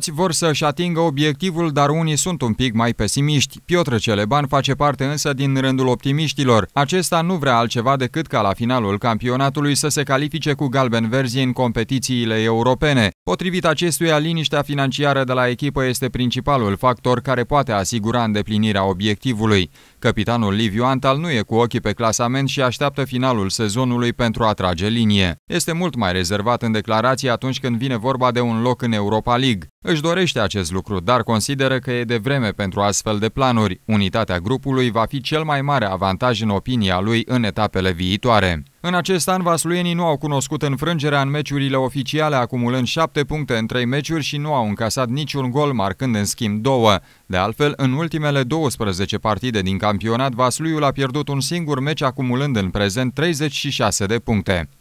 Toți vor să-și atingă obiectivul, dar unii sunt un pic mai pesimiști. Piotr Celeban face parte însă din rândul optimiștilor. Acesta nu vrea altceva decât ca la finalul campionatului să se califice cu galben-verzi în competițiile europene. Potrivit acestuia, liniștea financiară de la echipă este principalul factor care poate asigura îndeplinirea obiectivului. Capitanul Liviu Antal nu e cu ochii pe clasament și așteaptă finalul sezonului pentru a trage linie. Este mult mai rezervat în declarații atunci când vine vorba de un loc în Europa League. Își dorește acest lucru, dar consideră că e de vreme pentru astfel de planuri. Unitatea grupului va fi cel mai mare avantaj în opinia lui în etapele viitoare. În acest an, vasluienii nu au cunoscut înfrângerea în meciurile oficiale, acumulând șapte puncte în trei meciuri și nu au încasat niciun gol, marcând în schimb două. De altfel, în ultimele 12 partide din campionat, Vasluiul a pierdut un singur meci, acumulând în prezent 36 de puncte.